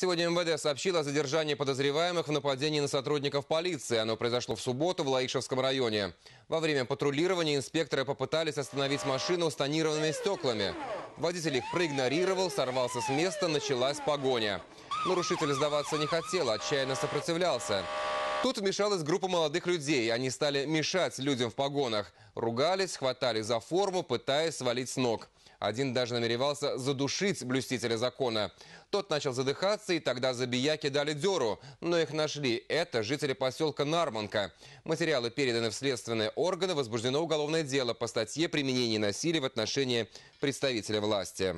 Сегодня МВД сообщило о задержании подозреваемых в нападении на сотрудников полиции. Оно произошло в субботу в Лаишевском районе. Во время патрулирования инспекторы попытались остановить машину с тонированными стеклами. Водитель их проигнорировал, сорвался с места, началась погоня. Нарушитель сдаваться не хотел, отчаянно сопротивлялся. Тут вмешалась группа молодых людей. Они стали мешать людям в погонах. Ругались, хватали за форму, пытаясь свалить с ног. Один даже намеревался задушить блюстителя закона. Тот начал задыхаться, и тогда забияки дали деру, Но их нашли. Это жители поселка Нарманка. Материалы переданы в следственные органы. Возбуждено уголовное дело по статье «Применение насилия в отношении представителя власти».